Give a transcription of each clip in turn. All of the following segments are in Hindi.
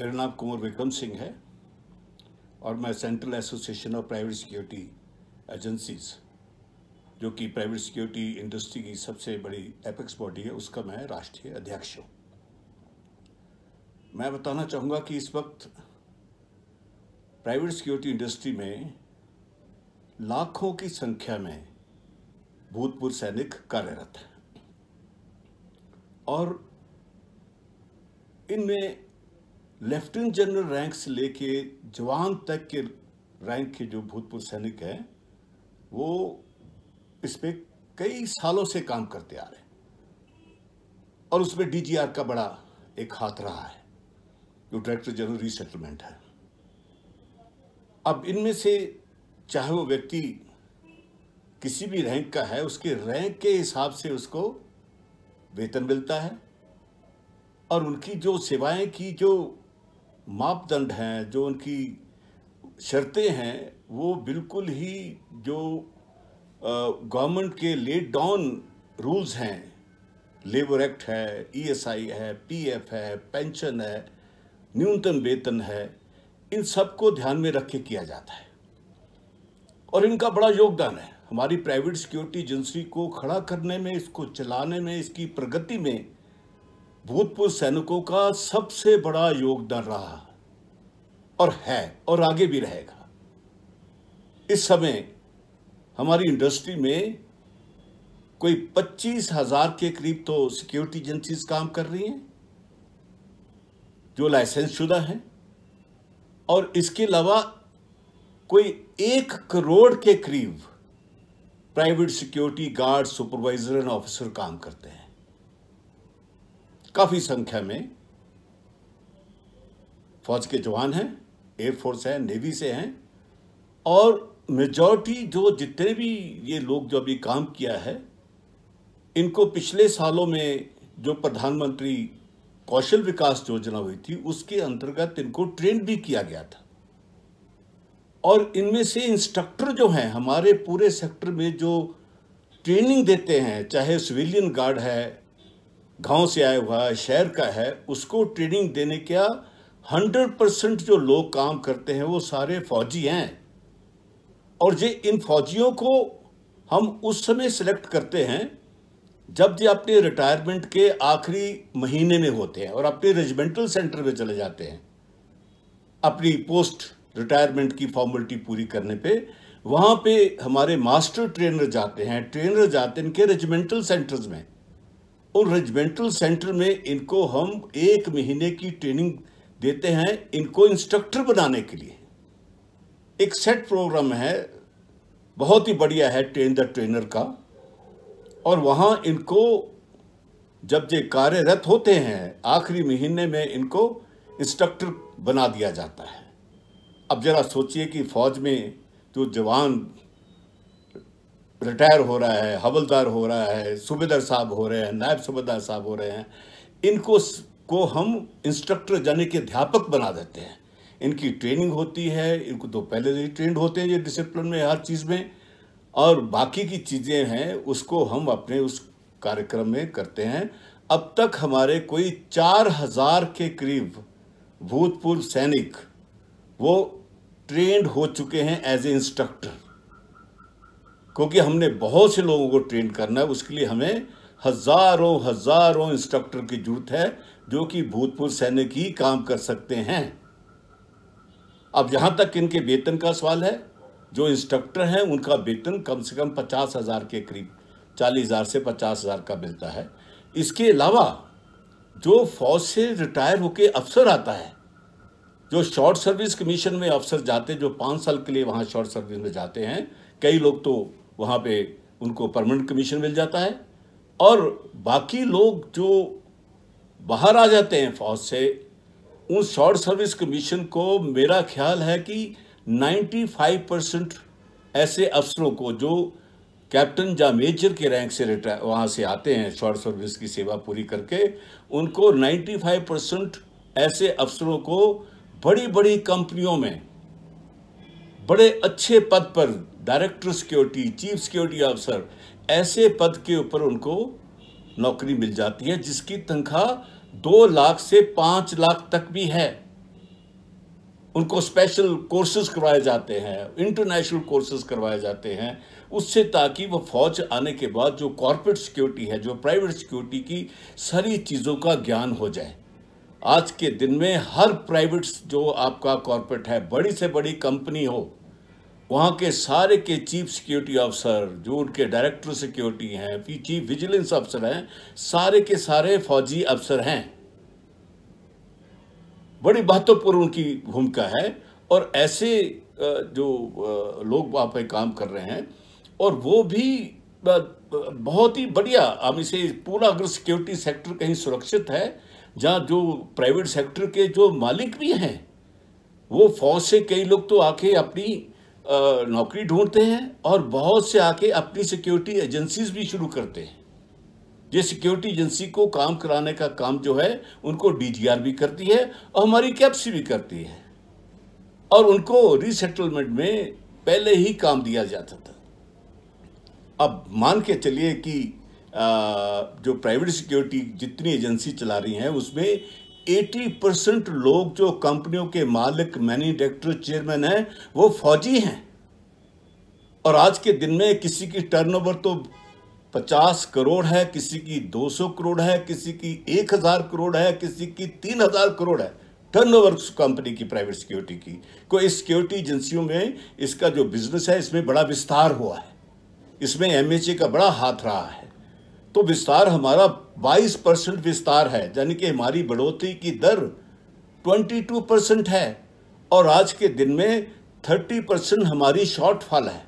मेरा नाम कुंवर विक्रम सिंह है और मैं central association of private security agencies जो कि प्राइवेट सिक्योरिटी इंडस्ट्री की सबसे बड़ी एपेक्स बॉडी है उसका मैं राष्ट्रीय अध्यक्ष हूँ मैं बताना चाहूँगा कि इस वक्त प्राइवेट सिक्योरिटी इंडस्ट्री में लाखों की संख्या में भूतपूर्व सैनिक कार्यरत हैं और इनमें लेफ्टिनेंट जनरल रैंक से लेके जवान तक के रैंक के जो भूतपूर्व सैनिक हैं वो इस पर कई सालों से काम करते आ रहे हैं और उसमें डीजीआर का बड़ा एक हाथ रहा है जो डायरेक्टर जनरल रीसेटलमेंट है अब इनमें से चाहे वो व्यक्ति किसी भी रैंक का है उसके रैंक के हिसाब से उसको वेतन मिलता है और उनकी जो सेवाएं की जो मापदंड हैं जो उनकी शर्तें हैं वो बिल्कुल ही जो गवर्नमेंट के लेट डाउन रूल्स हैं लेबर एक्ट है ईएसआई e है पीएफ है पेंशन है न्यूनतम वेतन है इन सबको ध्यान में रख के किया जाता है और इनका बड़ा योगदान है हमारी प्राइवेट सिक्योरिटी एजेंसी को खड़ा करने में इसको चलाने में इसकी प्रगति में भूतपूर्व सैनिकों का सबसे बड़ा योगदान रहा और है और आगे भी रहेगा इस समय हमारी इंडस्ट्री में कोई पच्चीस हजार के करीब तो सिक्योरिटी एजेंसीज काम कर रही हैं जो लाइसेंस शुदा है और इसके अलावा कोई एक करोड़ के करीब private security guard supervisor and officer काम करते हैं काफ़ी संख्या में फौज के जवान हैं एयरफोर्स है नेवी से हैं और मेजॉरिटी जो जितने भी ये लोग जो अभी काम किया है इनको पिछले सालों में जो प्रधानमंत्री कौशल विकास योजना हुई थी उसके अंतर्गत इनको ट्रेन भी किया गया था और इनमें से इंस्ट्रक्टर जो हैं हमारे पूरे सेक्टर में जो ट्रेनिंग देते हैं चाहे सिविलियन गार्ड है गांव से आया हुआ है शहर का है उसको ट्रेनिंग देने का हंड्रेड परसेंट जो लोग काम करते हैं वो सारे फौजी हैं और ये इन फौजियों को हम उस समय सिलेक्ट करते हैं जब ये अपने रिटायरमेंट के आखिरी महीने में होते हैं और अपने रेजिमेंटल सेंटर में चले जाते हैं अपनी पोस्ट रिटायरमेंट की फॉर्मेलिटी पूरी करने पे वहाँ पे हमारे मास्टर ट्रेनर जाते हैं ट्रेनर जाते हैं इनके रेजिमेंटल सेंटर्स में और रेजिमेंटल सेंटर में इनको हम एक महीने की ट्रेनिंग देते हैं इनको इंस्ट्रक्टर बनाने के लिए एक सेट प्रोग्राम है बहुत ही बढ़िया है ट्रेन द ट्रेनर का और वहाँ इनको जब ये कार्यरत होते हैं आखिरी महीने में इनको इंस्ट्रक्टर बना दिया जाता है अब ज़रा सोचिए कि फ़ौज में जो जवान रिटायर हो रहा है हवलदार हो रहा है सूबेदार साहब हो रहे हैं नायब सूबेदार साहब हो रहे हैं इनको को हम इंस्ट्रक्टर जाने के अध्यापक बना देते हैं इनकी ट्रेनिंग होती है इनको तो पहले से ही ट्रेंड होते हैं ये डिसिप्लिन में हर चीज़ में और बाकी की चीज़ें हैं उसको हम अपने उस कार्यक्रम में करते हैं अब तक हमारे कोई चार हजार के करीब भूतपूर्व सैनिक वो ट्रेंड हो चुके हैं एज ए इंस्ट्रक्टर क्योंकि हमने बहुत से लोगों को ट्रेन करना है उसके लिए हमें हज़ारों हज़ारों इंस्ट्रक्टर की जरूरत है जो कि भूतपूर्व सैनिक ही काम कर सकते हैं अब जहां तक इनके वेतन का सवाल है जो इंस्ट्रक्टर हैं उनका वेतन कम से कम पचास हज़ार के करीब चालीस हज़ार से पचास हज़ार का मिलता है इसके अलावा जो फौज से रिटायर होकर अफसर आता है जो शॉर्ट सर्विस कमीशन में अफसर जाते जो पांच साल के लिए वहां शॉर्ट सर्विस में जाते हैं कई लोग तो वहाँ पे उनको परमानेंट कमीशन मिल जाता है और बाकी लोग जो बाहर आ जाते हैं फौज से उन शॉर्ट सर्विस कमीशन को मेरा ख्याल है कि 95 परसेंट ऐसे अफसरों को जो कैप्टन या मेजर के रैंक से रिटायर वहाँ से आते हैं शॉर्ट सर्विस की सेवा पूरी करके उनको 95 परसेंट ऐसे अफसरों को बड़ी बड़ी कंपनियों में बड़े अच्छे पद पर director security chief security officer ऐसे पद के ऊपर उनको नौकरी मिल जाती है जिसकी तनख्वाह दो लाख से पांच लाख तक भी है उनको स्पेशल कोर्सेज करवाए जाते हैं इंटरनेशनल कोर्सेज करवाए जाते हैं उससे ताकि वह फौज आने के बाद जो कॉरपोरेट सिक्योरिटी है जो प्राइवेट सिक्योरिटी की सारी चीज़ों का ज्ञान हो जाए आज के दिन में हर प्राइवेट जो आपका कॉरपोरेट है बड़ी से बड़ी कंपनी हो वहाँ के सारे के चीफ सिक्योरिटी ऑफिसर जो उनके डायरेक्टर सिक्योरिटी हैं फिर चीफ विजिलेंस अफसर हैं सारे के सारे फौजी अफसर हैं बड़ी महत्वपूर्ण उनकी भूमिका है और ऐसे जो लोग वहाँ पर काम कर रहे हैं और वो भी बहुत ही बढ़िया हम इसे पूरा अगर सिक्योरिटी सेक्टर कहीं सुरक्षित है जहाँ जो प्राइवेट सेक्टर के जो मालिक भी हैं वो फौज से कई लोग तो आके अपनी नौकरी ढूंढते हैं और बहुत से आके अपनी सिक्योरिटी एजेंसीज भी शुरू करते हैं ये सिक्योरिटी एजेंसी को काम कराने का काम जो है उनको डीजीआर भी करती है और हमारी कैप्सी भी करती है और उनको रीसेटलमेंट में पहले ही काम दिया जाता था अब मान के चलिए कि जो प्राइवेट सिक्योरिटी जितनी एजेंसी चला रही हैं उसमें 80 परसेंट लोग जो कंपनियों के मालिक डायरेक्टर चेयरमैन हैं वो फौजी हैं और आज के दिन में किसी की टर्नओवर तो 50 करोड़ है किसी की 200 करोड़ है किसी की 1000 करोड़ है किसी की 3000 करोड़ है टर्नओवर कंपनी की प्राइवेट सिक्योरिटी की को इस सिक्योरिटी एजेंसियों में इसका जो बिजनेस है इसमें बड़ा विस्तार हुआ है इसमें एमएचए का बड़ा हाथ रहा है तो विस्तार हमारा 22 परसेंट विस्तार है यानी कि हमारी बढ़ोतरी की दर 22 परसेंट है और आज के दिन में 30 परसेंट हमारी शॉर्टफॉल है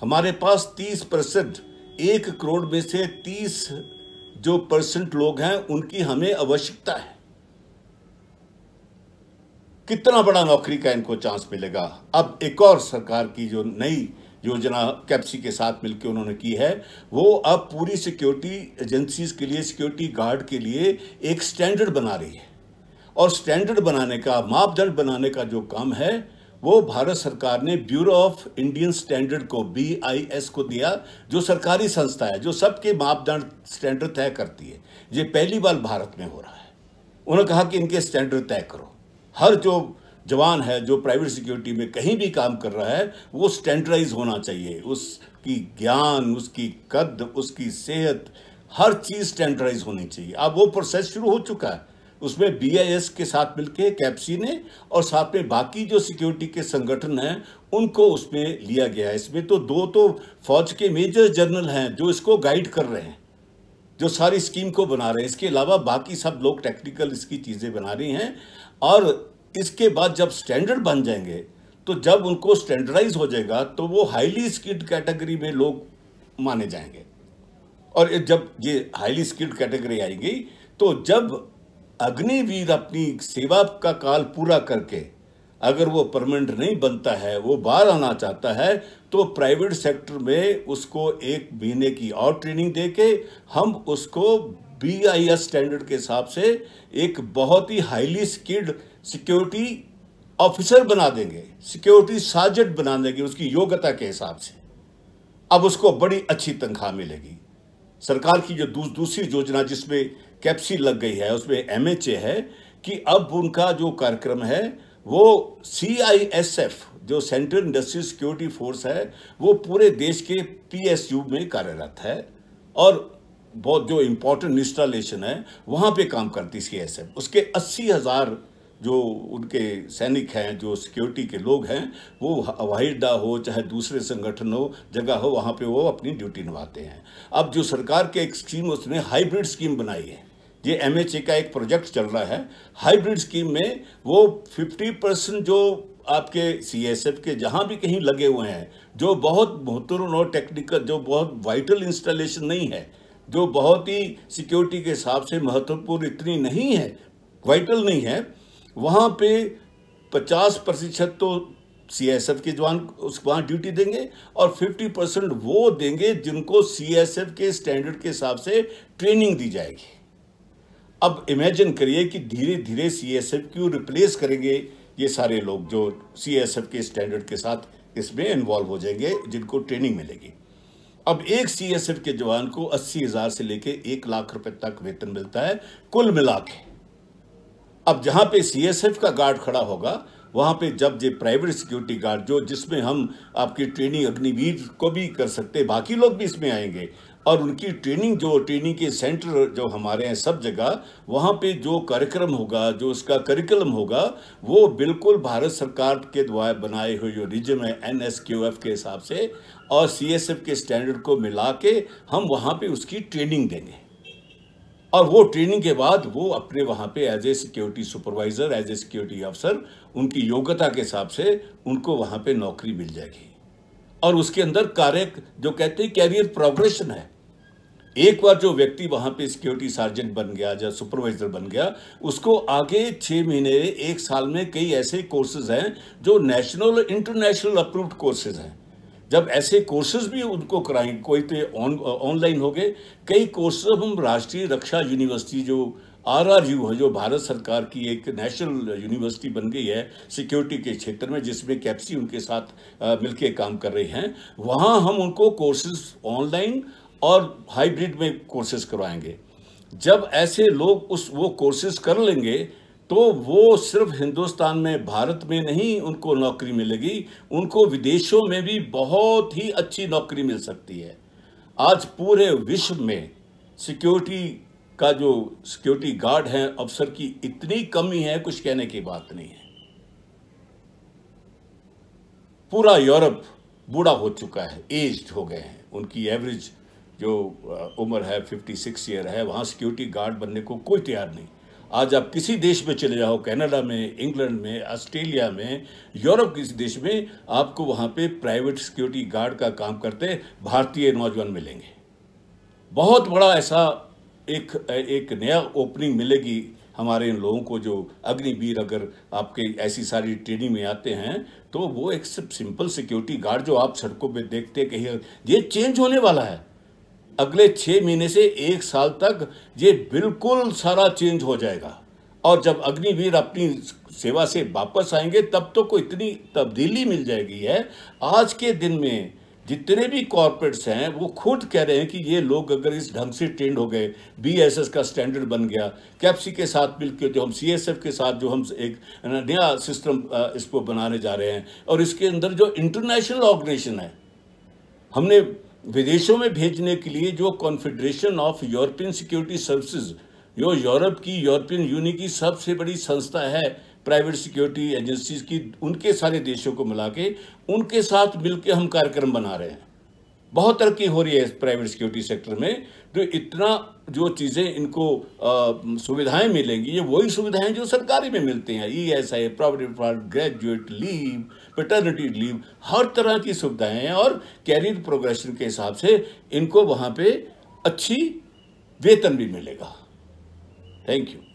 हमारे पास 30 परसेंट एक करोड़ में से 30 जो परसेंट लोग हैं उनकी हमें आवश्यकता है कितना बड़ा नौकरी का इनको चांस मिलेगा अब एक और सरकार की जो नई योजना कैप्सी के साथ मिलकर उन्होंने की है वो अब पूरी सिक्योरिटी एजेंसीज के लिए सिक्योरिटी गार्ड के लिए एक स्टैंडर्ड बना रही है और स्टैंडर्ड बनाने का मापदंड बनाने का जो काम है वो भारत सरकार ने ब्यूरो ऑफ इंडियन स्टैंडर्ड को बी आई एस को दिया जो सरकारी संस्था है जो सबके मापदंड स्टैंडर्ड तय करती है ये पहली बार भारत में हो रहा है उन्होंने कहा कि इनके स्टैंडर्ड तय करो हर जो जवान है जो प्राइवेट सिक्योरिटी में कहीं भी काम कर रहा है वो स्टैंडर्डाइज होना चाहिए उसकी ज्ञान उसकी कद उसकी सेहत हर चीज़ स्टैंडर्डाइज होनी चाहिए अब वो प्रोसेस शुरू हो चुका है उसमें बीआईएस के साथ मिलके कैप्सी ने और साथ में बाकी जो सिक्योरिटी के संगठन हैं उनको उसमें लिया गया है इसमें तो दो तो फौज के मेजर जनरल हैं जो इसको गाइड कर रहे हैं जो सारी स्कीम को बना रहे हैं इसके अलावा बाकी सब लोग टेक्निकल इसकी चीज़ें बना रही हैं और इसके बाद जब स्टैंडर्ड बन जाएंगे तो जब उनको स्टैंडर्डाइज हो जाएगा तो वो हाईली स्किल्ड कैटेगरी में लोग माने जाएंगे और जब ये हाईली स्किल्ड कैटेगरी आएगी तो जब अग्निवीर अपनी सेवा का काल पूरा करके अगर वो परमानेंट नहीं बनता है वो बाहर आना चाहता है तो प्राइवेट सेक्टर में उसको एक महीने की और ट्रेनिंग दे के हम उसको बी आई एस स्टैंडर्ड के हिसाब से एक बहुत ही हाईली स्किल्ड सिक्योरिटी ऑफिसर बना देंगे सिक्योरिटी साजट बना देंगे उसकी योग्यता के हिसाब से अब उसको बड़ी अच्छी तनख्वाह मिलेगी सरकार की जो दूस, दूसरी योजना जिसमें कैप्सी लग गई है उसमें एम है कि अब उनका जो कार्यक्रम है वो सी जो सेंट्रल इंडस्ट्री सिक्योरिटी फोर्स है वो पूरे देश के पीएसयू में कार्यरत है और बहुत जो इम्पोर्टेंट इंस्टॉलेशन है वहाँ पे काम करती सी एस एफ उसके अस्सी हज़ार जो उनके सैनिक हैं जो सिक्योरिटी के लोग हैं वो हवाई अड्डा हो चाहे दूसरे संगठन हो जगह हो वहाँ पे वो अपनी ड्यूटी निभाते हैं अब जो सरकार के एक स्कीम उसने हाइब्रिड स्कीम बनाई है ये एम का एक प्रोजेक्ट चल रहा है हाइब्रिड स्कीम में वो फिफ्टी परसेंट जो आपके सी एस एफ के जहाँ भी कहीं लगे हुए हैं जो बहुत महत्वपूर्ण और टेक्निकल जो बहुत वाइटल इंस्टॉलेशन नहीं है जो बहुत ही सिक्योरिटी के हिसाब से महत्वपूर्ण इतनी नहीं है वाइटल नहीं है वहाँ पे 50 प्रतिशत तो सी एस एफ के जवान उस वहाँ ड्यूटी देंगे और 50 परसेंट वो देंगे जिनको सी एस एफ के स्टैंडर्ड के हिसाब से ट्रेनिंग दी जाएगी अब इमेजिन करिए कि धीरे धीरे सी एस एफ क्यों रिप्लेस करेंगे ये सारे लोग जो सी एस एफ के स्टैंडर्ड के साथ इसमें इन्वॉल्व हो जाएंगे जिनको ट्रेनिंग मिलेगी अब एक सी एस एफ के जवान को अस्सी हज़ार से लेकर एक लाख रुपए तक वेतन मिलता है कुल मिला के अब जहाँ पे सीएसएफ का गार्ड खड़ा होगा वहाँ पे जब ये प्राइवेट सिक्योरिटी गार्ड जो जिसमें हम आपकी ट्रेनिंग अग्निवीर को भी कर सकते बाकी लोग भी इसमें आएंगे और उनकी ट्रेनिंग जो ट्रेनिंग के सेंटर जो हमारे हैं सब जगह वहाँ पे जो कार्यक्रम होगा जो उसका करिकुलम होगा वो बिल्कुल भारत सरकार के द्वारा बनाए हुए जो रिजम है एन के हिसाब से और सी के स्टैंडर्ड को मिला के हम वहाँ पे उसकी ट्रेनिंग देंगे और वो ट्रेनिंग के बाद वो अपने वहाँ पे as a security supervisor as a security अफसर उनकी योग्यता के हिसाब से उनको वहाँ पे नौकरी मिल जाएगी और उसके अंदर कार्य जो कहते हैं कैरियर प्रोग्रेशन है एक बार जो व्यक्ति वहाँ पे सिक्योरिटी सार्जेंट बन गया या सुपरवाइज़र बन गया उसको आगे छः महीने एक साल में कई ऐसे कोर्सेज हैं जो नेशनल इंटरनेशनल अप्रूव्ड कोर्सेज हैं जब ऐसे कोर्सेज भी उनको कराएंगे कोई तो ऑनलाइन हो गए कई कोर्सेज हम राष्ट्रीय रक्षा यूनिवर्सिटी जो आरआरयू है जो भारत सरकार की एक नेशनल यूनिवर्सिटी बन गई है सिक्योरिटी के क्षेत्र में जिसमें कैप्सी उनके साथ मिलकर काम कर रहे हैं वहाँ हम उनको कोर्सेज ऑनलाइन और हाइब्रिड में कोर्सेज करवाएंगे जब ऐसे लोग उस वो कोर्सेज कर लेंगे तो वो सिर्फ हिंदुस्तान में भारत में नहीं उनको नौकरी मिलेगी उनको विदेशों में भी बहुत ही अच्छी नौकरी मिल सकती है आज पूरे विश्व में सिक्योरिटी का जो सिक्योरिटी गार्ड हैं अफसर की इतनी कमी है कुछ कहने की बात नहीं है पूरा यूरोप बूढ़ा हो चुका है एज्ड हो गए हैं उनकी एवरेज जो उम्र है 56 ईयर है वहाँ सिक्योरिटी गार्ड बनने को कोई तैयार नहीं आज आप किसी देश में चले जाओ कनाडा में इंग्लैंड में ऑस्ट्रेलिया में यूरोप किसी देश में आपको वहाँ पे प्राइवेट सिक्योरिटी गार्ड का काम करते भारतीय नौजवान मिलेंगे बहुत बड़ा ऐसा एक एक नया ओपनिंग मिलेगी हमारे इन लोगों को जो अग्निवीर अगर आपके ऐसी सारी ट्रेनिंग में आते हैं तो वो एक सिंपल सिक्योरिटी गार्ड जो आप सड़कों पर देखते कहीं ये चेंज होने वाला है अगले छः महीने से एक साल तक ये बिल्कुल सारा चेंज हो जाएगा और जब अग्निवीर अपनी सेवा से वापस आएंगे तब तो कोई इतनी तब्दीली मिल जाएगी है आज के दिन में जितने भी कॉरपोरेट्स हैं वो खुद कह रहे हैं कि ये लोग अगर इस ढंग से ट्रेंड हो गए बीएसएस का स्टैंडर्ड बन गया कैप्सी के साथ मिलकर जो हम सीएसएफ के साथ जो हम एक नया सिस्टम इसको बनाने जा रहे हैं और इसके अंदर जो इंटरनेशनल ऑर्गेनाइजेशन है हमने विदेशों में भेजने के लिए जो confederation of European security services जो यूरोप की यूरोपियन यूनियन की सबसे बड़ी संस्था है प्राइवेट सिक्योरिटी एजेंसीज की उनके सारे देशों को मिला के उनके साथ मिलकर हम कार्यक्रम बना रहे हैं बहुत तरक्की हो रही है प्राइवेट सिक्योरिटी सेक्टर में तो इतना जो चीज़ें इनको सुविधाएं मिलेंगी ये वही सुविधाएं जो सरकारी में मिलती हैं E S I property fund graduate leave paternity leave हर तरह की सुविधाएं हैं और कैरियर प्रोग्रेशन के हिसाब से इनको वहाँ पे अच्छी वेतन भी मिलेगा थैंक यू